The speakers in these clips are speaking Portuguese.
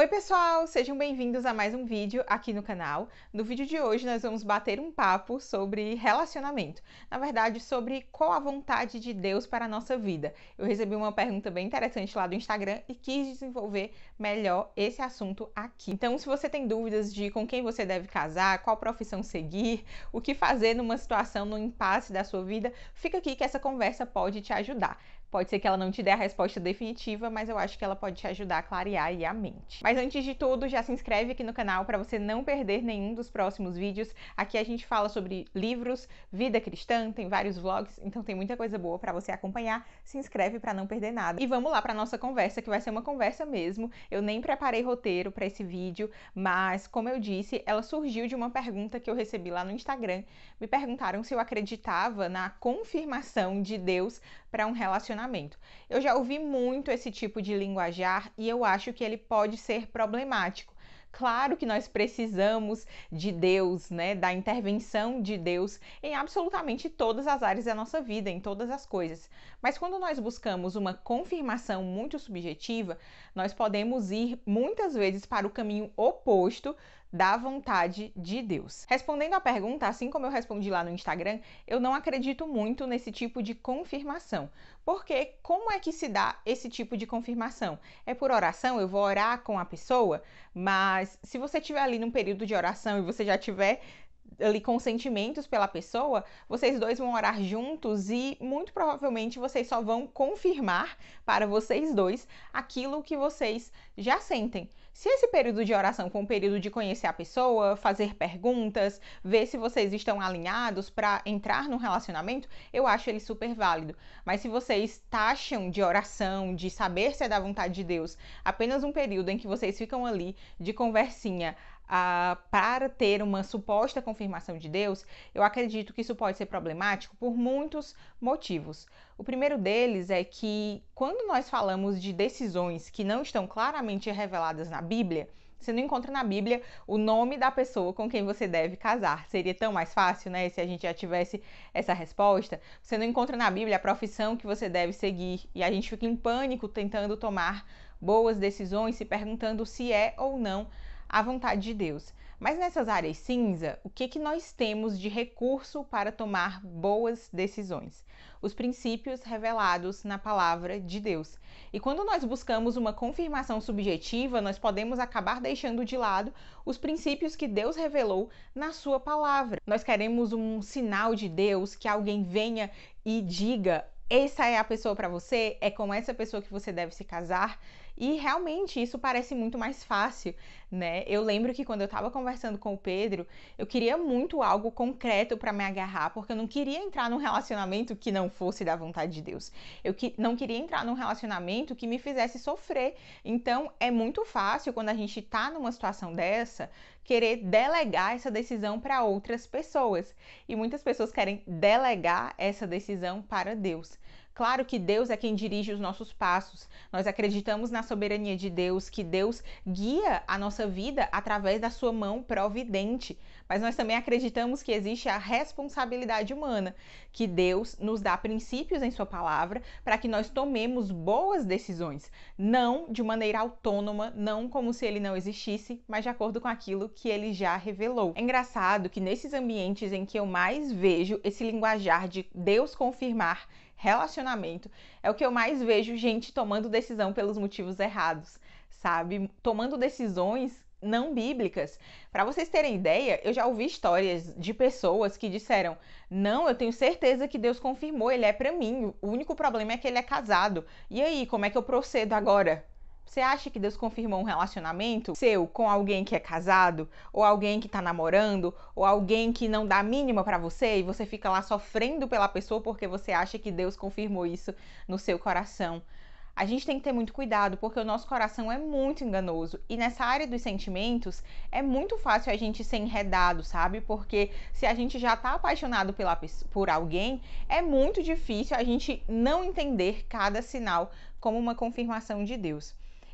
Oi pessoal, sejam bem-vindos a mais um vídeo aqui no canal. No vídeo de hoje nós vamos bater um papo sobre relacionamento, na verdade sobre qual a vontade de Deus para a nossa vida. Eu recebi uma pergunta bem interessante lá do Instagram e quis desenvolver melhor esse assunto aqui. Então se você tem dúvidas de com quem você deve casar, qual profissão seguir, o que fazer numa situação, no impasse da sua vida, fica aqui que essa conversa pode te ajudar. Pode ser que ela não te dê a resposta definitiva, mas eu acho que ela pode te ajudar a clarear a mente. Mas antes de tudo, já se inscreve aqui no canal para você não perder nenhum dos próximos vídeos. Aqui a gente fala sobre livros, vida cristã, tem vários vlogs, então tem muita coisa boa para você acompanhar. Se inscreve para não perder nada. E vamos lá para nossa conversa, que vai ser uma conversa mesmo. Eu nem preparei roteiro para esse vídeo, mas como eu disse, ela surgiu de uma pergunta que eu recebi lá no Instagram. Me perguntaram se eu acreditava na confirmação de Deus para um relacionamento relacionamento. Eu já ouvi muito esse tipo de linguajar e eu acho que ele pode ser problemático. Claro que nós precisamos de Deus, né, da intervenção de Deus em absolutamente todas as áreas da nossa vida, em todas as coisas. Mas quando nós buscamos uma confirmação muito subjetiva, nós podemos ir muitas vezes para o caminho oposto da vontade de Deus. Respondendo à pergunta, assim como eu respondi lá no Instagram, eu não acredito muito nesse tipo de confirmação. Porque como é que se dá esse tipo de confirmação? É por oração, eu vou orar com a pessoa, mas se você estiver ali num período de oração e você já tiver ali consentimentos pela pessoa, vocês dois vão orar juntos e muito provavelmente vocês só vão confirmar para vocês dois aquilo que vocês já sentem. Se esse período de oração for um período de conhecer a pessoa, fazer perguntas, ver se vocês estão alinhados para entrar no relacionamento, eu acho ele super válido. Mas se vocês taxam de oração, de saber se é da vontade de Deus, apenas um período em que vocês ficam ali de conversinha para ter uma suposta confirmação de Deus, eu acredito que isso pode ser problemático por muitos motivos. O primeiro deles é que quando nós falamos de decisões que não estão claramente reveladas na Bíblia, você não encontra na Bíblia o nome da pessoa com quem você deve casar. Seria tão mais fácil, né, se a gente já tivesse essa resposta. Você não encontra na Bíblia a profissão que você deve seguir e a gente fica em pânico tentando tomar boas decisões, se perguntando se é ou não à vontade de Deus. Mas nessas áreas cinza, o que, que nós temos de recurso para tomar boas decisões? Os princípios revelados na palavra de Deus. E quando nós buscamos uma confirmação subjetiva, nós podemos acabar deixando de lado os princípios que Deus revelou na Sua palavra. Nós queremos um sinal de Deus, que alguém venha e diga essa é a pessoa para você, é com essa pessoa que você deve se casar. E realmente isso parece muito mais fácil, né? Eu lembro que quando eu estava conversando com o Pedro, eu queria muito algo concreto para me agarrar, porque eu não queria entrar num relacionamento que não fosse da vontade de Deus. Eu que, não queria entrar num relacionamento que me fizesse sofrer. Então, é muito fácil quando a gente está numa situação dessa querer delegar essa decisão para outras pessoas. E muitas pessoas querem delegar essa decisão para Deus. Claro que Deus é quem dirige os nossos passos. Nós acreditamos na soberania de Deus, que Deus guia a nossa vida através da sua mão providente. Mas nós também acreditamos que existe a responsabilidade humana, que Deus nos dá princípios em sua palavra para que nós tomemos boas decisões, não de maneira autônoma, não como se ele não existisse, mas de acordo com aquilo que ele já revelou. É engraçado que nesses ambientes em que eu mais vejo esse linguajar de Deus confirmar relacionamento, é o que eu mais vejo gente tomando decisão pelos motivos errados, sabe? Tomando decisões não bíblicas. Para vocês terem ideia, eu já ouvi histórias de pessoas que disseram: "Não, eu tenho certeza que Deus confirmou, ele é para mim. O único problema é que ele é casado. E aí, como é que eu procedo agora?" Você acha que Deus confirmou um relacionamento seu com alguém que é casado, ou alguém que tá namorando, ou alguém que não dá mínima para você e você fica lá sofrendo pela pessoa porque você acha que Deus confirmou isso no seu coração? A gente tem que ter muito cuidado porque o nosso coração é muito enganoso e nessa área dos sentimentos é muito fácil a gente ser enredado, sabe? Porque se a gente já tá apaixonado pela, por alguém, é muito difícil a gente não entender cada sinal como uma confirmação de Deus.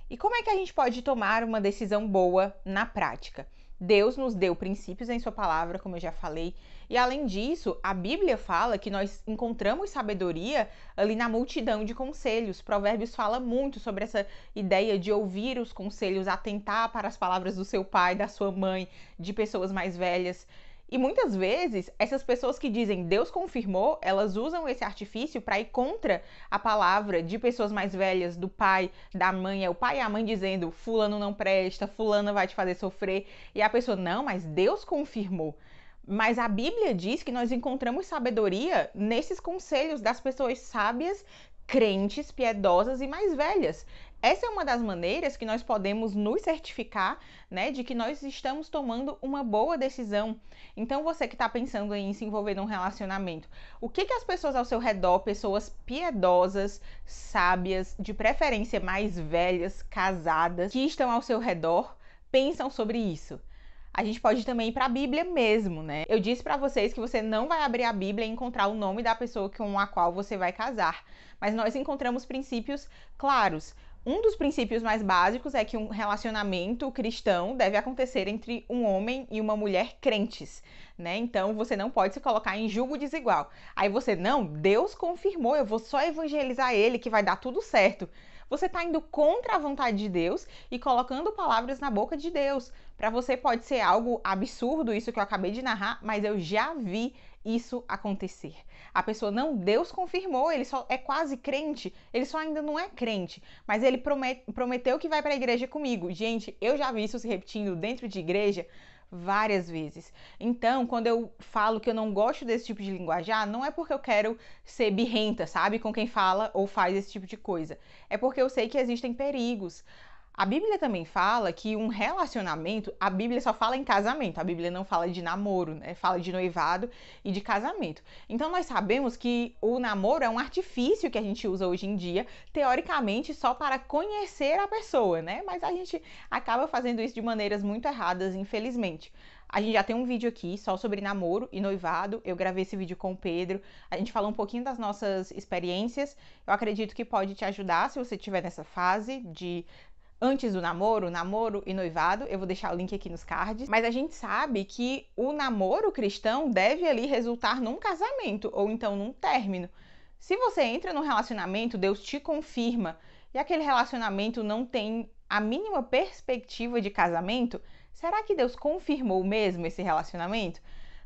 E como é que a gente pode tomar uma decisão boa na prática? Deus nos deu princípios em Sua palavra, como eu já falei, e além disso, a Bíblia fala que nós encontramos sabedoria ali na multidão de conselhos. Provérbios fala muito sobre essa ideia de ouvir os conselhos, atentar para as palavras do seu pai, da sua mãe, de pessoas mais velhas. E muitas vezes, essas pessoas que dizem Deus confirmou, elas usam esse artifício para ir contra a palavra de pessoas mais velhas, do pai, da mãe. É o pai e a mãe dizendo: Fulano não presta, Fulana vai te fazer sofrer. E a pessoa: Não, mas Deus confirmou. Mas a Bíblia diz que nós encontramos sabedoria nesses conselhos das pessoas sábias crentes, piedosas e mais velhas. Essa é uma das maneiras que nós podemos nos certificar né, de que nós estamos tomando uma boa decisão. Então, você que está pensando em se envolver num relacionamento, o que, que as pessoas ao seu redor, pessoas piedosas, sábias, de preferência mais velhas, casadas, que estão ao seu redor, pensam sobre isso? A gente pode também ir para a Bíblia mesmo, né? Eu disse para vocês que você não vai abrir a Bíblia e encontrar o nome da pessoa com a qual você vai casar, mas nós encontramos princípios claros. Um dos princípios mais básicos é que um relacionamento cristão deve acontecer entre um homem e uma mulher crentes, né? Então você não pode se colocar em julgo desigual. Aí você, não, Deus confirmou, eu vou só evangelizar ele que vai dar tudo certo. Você está indo contra a vontade de Deus e colocando palavras na boca de Deus. Para você pode ser algo absurdo isso que eu acabei de narrar, mas eu já vi isso acontecer. A pessoa não, Deus confirmou, ele só é quase crente, ele só ainda não é crente, mas ele promete, prometeu que vai para a igreja comigo. Gente, eu já vi isso se repetindo dentro de igreja várias vezes. Então, quando eu falo que eu não gosto desse tipo de linguajar, não é porque eu quero ser birrenta, sabe, com quem fala ou faz esse tipo de coisa. É porque eu sei que existem perigos. A Bíblia também fala que um relacionamento, a Bíblia só fala em casamento, a Bíblia não fala de namoro, né? Fala de noivado e de casamento. Então nós sabemos que o namoro é um artifício que a gente usa hoje em dia, teoricamente só para conhecer a pessoa, né? Mas a gente acaba fazendo isso de maneiras muito erradas, infelizmente. A gente já tem um vídeo aqui só sobre namoro e noivado. Eu gravei esse vídeo com o Pedro. A gente falou um pouquinho das nossas experiências. Eu acredito que pode te ajudar se você estiver nessa fase de antes do namoro, namoro e noivado. Eu vou deixar o link aqui nos cards. Mas a gente sabe que o namoro cristão deve ali resultar num casamento ou então num término. Se você entra num relacionamento, Deus te confirma e aquele relacionamento não tem a mínima perspectiva de casamento, será que Deus confirmou mesmo esse relacionamento?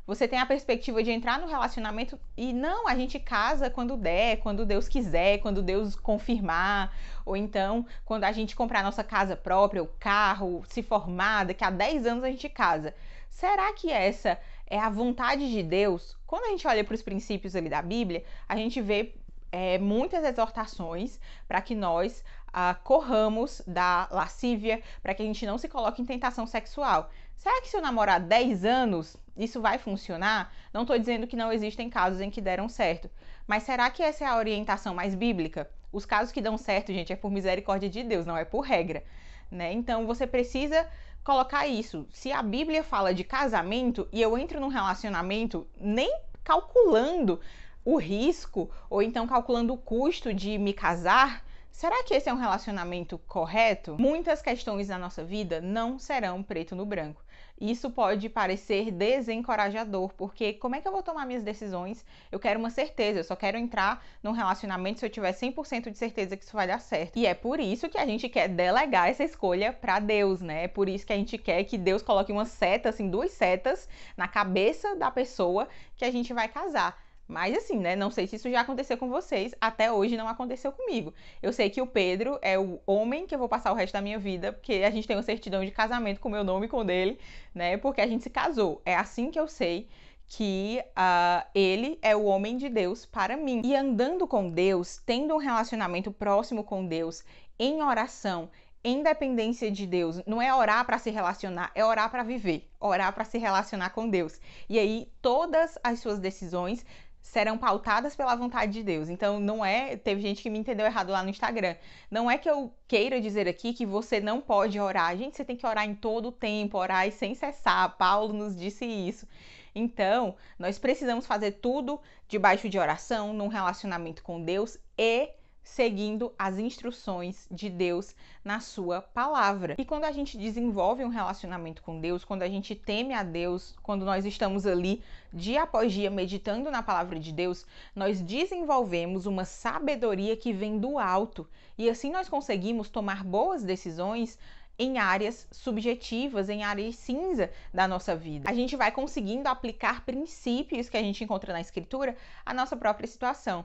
Você tem a perspectiva de entrar no relacionamento e não, a gente casa quando der, quando Deus quiser, quando Deus confirmar, ou então quando a gente comprar a nossa casa própria, o carro, se formar, daqui a 10 anos a gente casa. Será que essa é a vontade de Deus? Quando a gente olha para os princípios ali da Bíblia, a gente vê é, muitas exortações para que nós ah, corramos da lascívia, para que a gente não se coloque em tentação sexual. Será que se eu namorar 10 anos, isso vai funcionar? Não estou dizendo que não existem casos em que deram certo, mas será que essa é a orientação mais bíblica? Os casos que dão certo, gente, é por misericórdia de Deus, não é por regra. Né? Então você precisa colocar isso. Se a Bíblia fala de casamento e eu entro num relacionamento nem calculando o risco ou então calculando o custo de me casar, será que esse é um relacionamento correto? Muitas questões da nossa vida não serão preto no branco. Isso pode parecer desencorajador, porque como é que eu vou tomar minhas decisões? Eu quero uma certeza, eu só quero entrar num relacionamento se eu tiver 100% de certeza que isso vai dar certo. E é por isso que a gente quer delegar essa escolha para Deus, né? É por isso que a gente quer que Deus coloque uma seta, assim, duas setas na cabeça da pessoa que a gente vai casar mas assim, né? Não sei se isso já aconteceu com vocês, até hoje não aconteceu comigo. Eu sei que o Pedro é o homem que eu vou passar o resto da minha vida, porque a gente tem uma certidão de casamento com o meu nome e com o dele, né? Porque a gente se casou. É assim que eu sei que uh, ele é o homem de Deus para mim. E andando com Deus, tendo um relacionamento próximo com Deus, em oração, em dependência de Deus, não é orar para se relacionar, é orar para viver, orar para se relacionar com Deus. E aí todas as suas decisões serão pautadas pela vontade de Deus. Então não é, teve gente que me entendeu errado lá no Instagram. Não é que eu queira dizer aqui que você não pode orar. Gente, você tem que orar em todo o tempo, orar e sem cessar. Paulo nos disse isso. Então, nós precisamos fazer tudo debaixo de oração, num relacionamento com Deus e seguindo as instruções de Deus na sua palavra. E quando a gente desenvolve um relacionamento com Deus, quando a gente teme a Deus, quando nós estamos ali dia após dia meditando na palavra de Deus, nós desenvolvemos uma sabedoria que vem do alto. E assim nós conseguimos tomar boas decisões em áreas subjetivas, em áreas cinza da nossa vida. A gente vai conseguindo aplicar princípios que a gente encontra na escritura à nossa própria situação.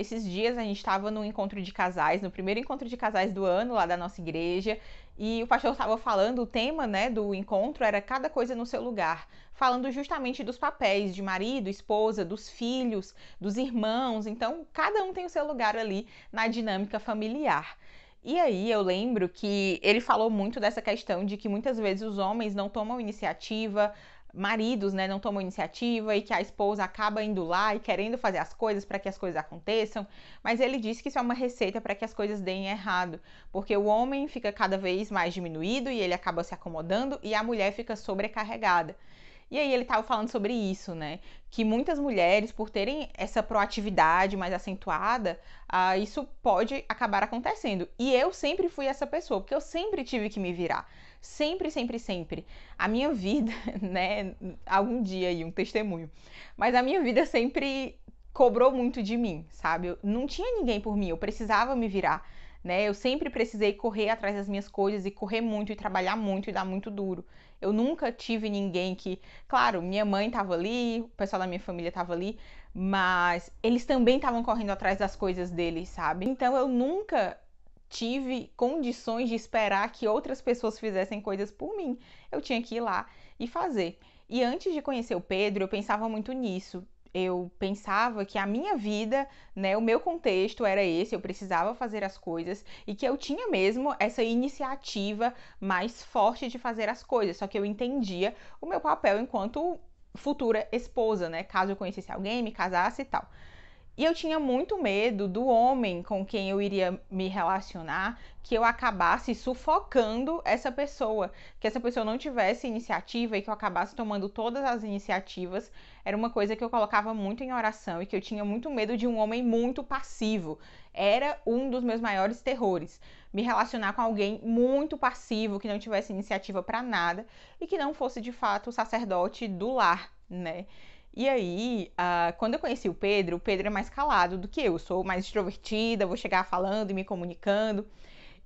Esses dias a gente estava no encontro de casais, no primeiro encontro de casais do ano lá da nossa igreja, e o pastor estava falando, o tema né, do encontro era cada coisa no seu lugar, falando justamente dos papéis de marido, esposa, dos filhos, dos irmãos. Então, cada um tem o seu lugar ali na dinâmica familiar. E aí eu lembro que ele falou muito dessa questão de que muitas vezes os homens não tomam iniciativa, maridos né, não tomam iniciativa e que a esposa acaba indo lá e querendo fazer as coisas para que as coisas aconteçam, mas ele diz que isso é uma receita para que as coisas deem errado, porque o homem fica cada vez mais diminuído e ele acaba se acomodando e a mulher fica sobrecarregada. E aí ele estava falando sobre isso, né? Que muitas mulheres, por terem essa proatividade mais acentuada, ah, isso pode acabar acontecendo. E eu sempre fui essa pessoa, porque eu sempre tive que me virar sempre, sempre, sempre. A minha vida, né? Algum dia aí, um testemunho. Mas a minha vida sempre cobrou muito de mim, sabe? Eu não tinha ninguém por mim, eu precisava me virar, né? Eu sempre precisei correr atrás das minhas coisas e correr muito e trabalhar muito e dar muito duro. Eu nunca tive ninguém que, claro, minha mãe estava ali, o pessoal da minha família estava ali, mas eles também estavam correndo atrás das coisas deles, sabe? Então eu nunca tive condições de esperar que outras pessoas fizessem coisas por mim. Eu tinha que ir lá e fazer. E antes de conhecer o Pedro, eu pensava muito nisso. Eu pensava que a minha vida, né, o meu contexto era esse, eu precisava fazer as coisas e que eu tinha mesmo essa iniciativa mais forte de fazer as coisas, só que eu entendia o meu papel enquanto futura esposa, né, caso eu conhecesse alguém, me casasse e tal. E eu tinha muito medo do homem com quem eu iria me relacionar, que eu acabasse sufocando essa pessoa, que essa pessoa não tivesse iniciativa e que eu acabasse tomando todas as iniciativas. Era uma coisa que eu colocava muito em oração e que eu tinha muito medo de um homem muito passivo. Era um dos meus maiores terrores, me relacionar com alguém muito passivo, que não tivesse iniciativa para nada e que não fosse de fato o sacerdote do lar, né? E aí, uh, quando eu conheci o Pedro, o Pedro é mais calado do que eu. eu sou mais extrovertida, vou chegar falando e me comunicando.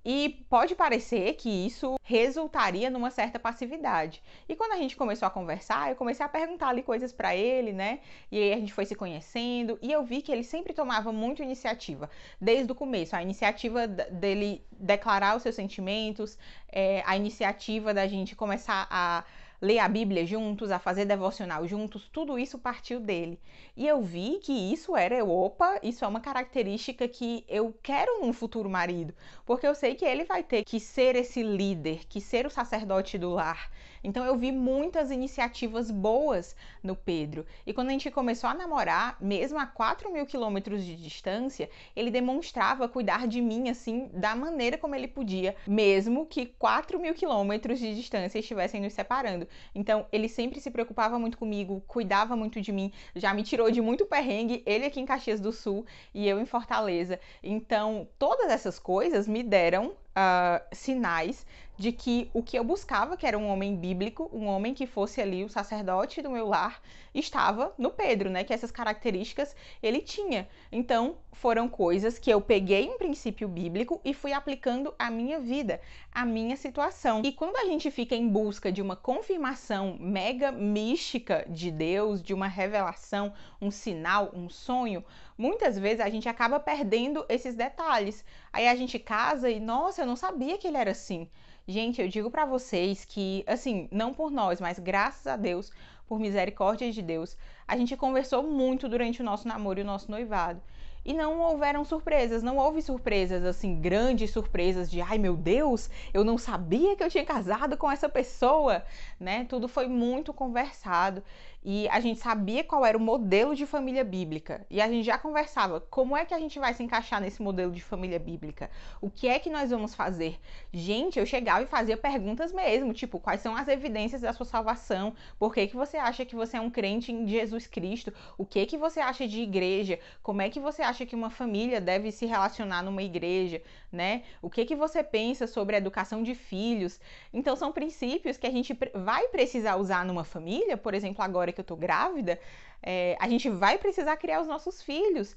E pode parecer que isso resultaria numa certa passividade. E quando a gente começou a conversar, eu comecei a perguntar ali coisas para ele, né? E aí a gente foi se conhecendo e eu vi que ele sempre tomava muito iniciativa, desde o começo. A iniciativa dele declarar os seus sentimentos, é, a iniciativa da gente começar a ler a Bíblia juntos, a fazer devocional juntos, tudo isso partiu dele. E eu vi que isso era, opa, isso é uma característica que eu quero num futuro marido, porque eu sei que ele vai ter que ser esse líder, que ser o sacerdote do lar. Então eu vi muitas iniciativas boas no Pedro. E quando a gente começou a namorar, mesmo a 4 mil quilômetros de distância, ele demonstrava cuidar de mim assim, da maneira como ele podia, mesmo que 4 mil quilômetros de distância estivessem nos separando. Então, ele sempre se preocupava muito comigo, cuidava muito de mim, já me tirou de muito perrengue, ele aqui em Caxias do Sul e eu em Fortaleza. Então, todas essas coisas me deram uh, sinais de que o que eu buscava, que era um homem bíblico, um homem que fosse ali o sacerdote do meu lar, estava no Pedro, né? Que essas características ele tinha. Então, foram coisas que eu peguei um princípio bíblico e fui aplicando à minha vida, à minha situação. E quando a gente fica em busca de uma confirmação mega mística de Deus, de uma revelação, um sinal, um sonho, muitas vezes a gente acaba perdendo esses detalhes. Aí a gente casa e, nossa, eu não sabia que ele era assim. Gente, eu digo para vocês que, assim, não por nós, mas graças a Deus, por misericórdia de Deus, a gente conversou muito durante o nosso namoro e o nosso noivado. E não houveram surpresas, não houve surpresas, assim, grandes surpresas de ai meu Deus, eu não sabia que eu tinha casado com essa pessoa, né? Tudo foi muito conversado e a gente sabia qual era o modelo de família bíblica e a gente já conversava como é que a gente vai se encaixar nesse modelo de família bíblica, o que é que nós vamos fazer. Gente, eu chegava e fazia perguntas mesmo, tipo, quais são as evidências da sua salvação, por que, que você acha que você é um crente em Jesus Cristo, o que que você acha de igreja, como é que você acha que uma família deve se relacionar numa igreja, né? O que que você pensa sobre a educação de filhos. Então, são princípios que a gente vai precisar usar numa família, por exemplo, agora agora que eu tô grávida, é, a gente vai precisar criar os nossos filhos.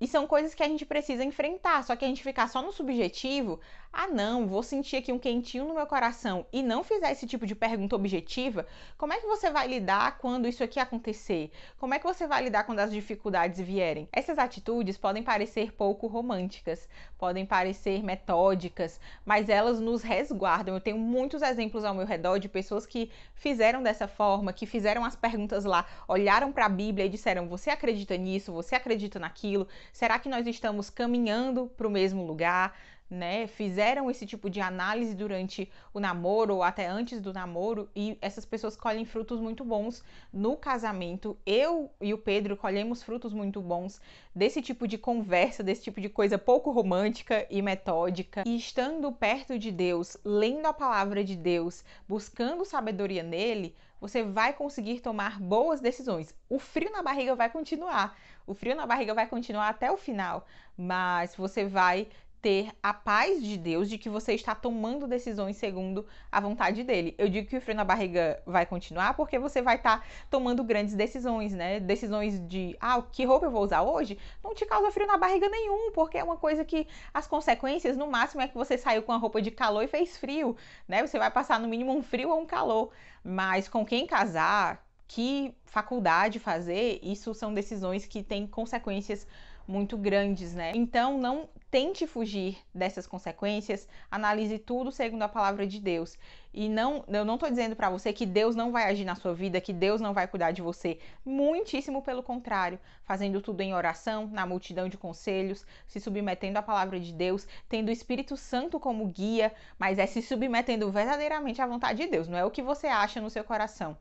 E são coisas que a gente precisa enfrentar, só que a gente ficar só no subjetivo ah não, vou sentir aqui um quentinho no meu coração e não fizer esse tipo de pergunta objetiva, como é que você vai lidar quando isso aqui acontecer? Como é que você vai lidar quando as dificuldades vierem? Essas atitudes podem parecer pouco românticas, podem parecer metódicas, mas elas nos resguardam. Eu tenho muitos exemplos ao meu redor de pessoas que fizeram dessa forma, que fizeram as perguntas lá, olharam para a Bíblia e disseram: "Você acredita nisso? Você acredita naquilo? Será que nós estamos caminhando para o mesmo lugar?" né, fizeram esse tipo de análise durante o namoro ou até antes do namoro e essas pessoas colhem frutos muito bons no casamento. Eu e o Pedro colhemos frutos muito bons desse tipo de conversa, desse tipo de coisa pouco romântica e metódica. E estando perto de Deus, lendo a palavra de Deus, buscando sabedoria nele, você vai conseguir tomar boas decisões. O frio na barriga vai continuar. O frio na barriga vai continuar até o final, mas você vai ter a paz de Deus de que você está tomando decisões segundo a vontade dele. Eu digo que o frio na barriga vai continuar porque você vai estar tá tomando grandes decisões, né? Decisões de, ah, que roupa eu vou usar hoje? Não te causa frio na barriga nenhum, porque é uma coisa que as consequências no máximo é que você saiu com a roupa de calor e fez frio, né? Você vai passar no mínimo um frio ou um calor, mas com quem casar, que faculdade fazer, isso são decisões que têm consequências muito grandes, né? Então não tente fugir dessas consequências, analise tudo segundo a palavra de Deus. E não, eu não estou dizendo para você que Deus não vai agir na sua vida, que Deus não vai cuidar de você. Muitíssimo pelo contrário, fazendo tudo em oração, na multidão de conselhos, se submetendo à palavra de Deus, tendo o Espírito Santo como guia, mas é se submetendo verdadeiramente à vontade de Deus, não é o que você acha no seu coração.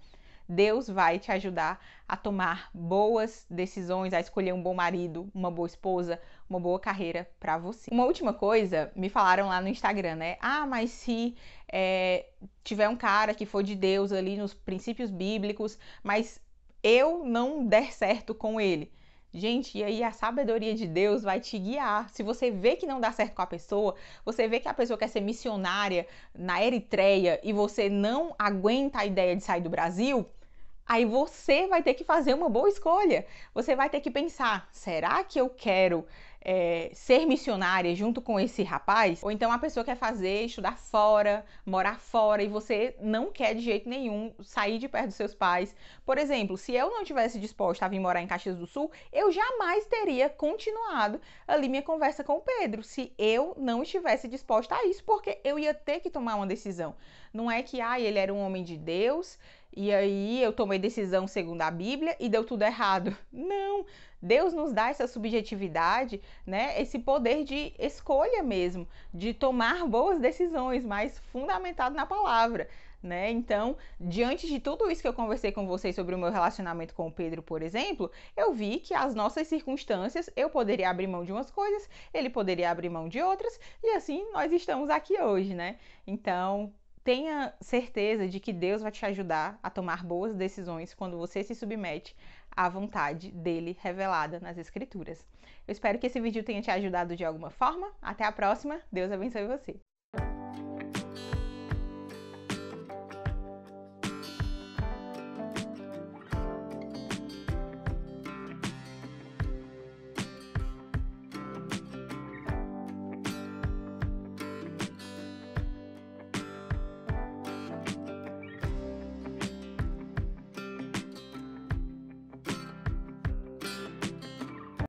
Deus vai te ajudar a tomar boas decisões, a escolher um bom marido, uma boa esposa, uma boa carreira para você. Uma última coisa, me falaram lá no Instagram, né? Ah, mas se é, tiver um cara que for de Deus ali nos princípios bíblicos, mas eu não der certo com ele. Gente, e aí a sabedoria de Deus vai te guiar. Se você vê que não dá certo com a pessoa, você vê que a pessoa quer ser missionária na Eritreia e você não aguenta a ideia de sair do Brasil, Aí você vai ter que fazer uma boa escolha. Você vai ter que pensar: será que eu quero é, ser missionária junto com esse rapaz, ou então a pessoa quer fazer, estudar fora, morar fora, e você não quer de jeito nenhum sair de perto dos seus pais. Por exemplo, se eu não tivesse disposta a vir morar em Caxias do Sul, eu jamais teria continuado ali minha conversa com o Pedro, se eu não estivesse disposta a isso, porque eu ia ter que tomar uma decisão. Não é que, ah, ele era um homem de Deus, e aí eu tomei decisão segundo a Bíblia e deu tudo errado. Não, Deus nos dá essa subjetividade, né? Esse poder de escolha mesmo, de tomar boas decisões, mas fundamentado na palavra. Né? Então, diante de tudo isso que eu conversei com vocês sobre o meu relacionamento com o Pedro, por exemplo, eu vi que as nossas circunstâncias, eu poderia abrir mão de umas coisas, ele poderia abrir mão de outras, e assim nós estamos aqui hoje, né? Então, tenha certeza de que Deus vai te ajudar a tomar boas decisões quando você se submete à vontade dele revelada nas Escrituras. Eu espero que esse vídeo tenha te ajudado de alguma forma. Até a próxima. Deus abençoe você.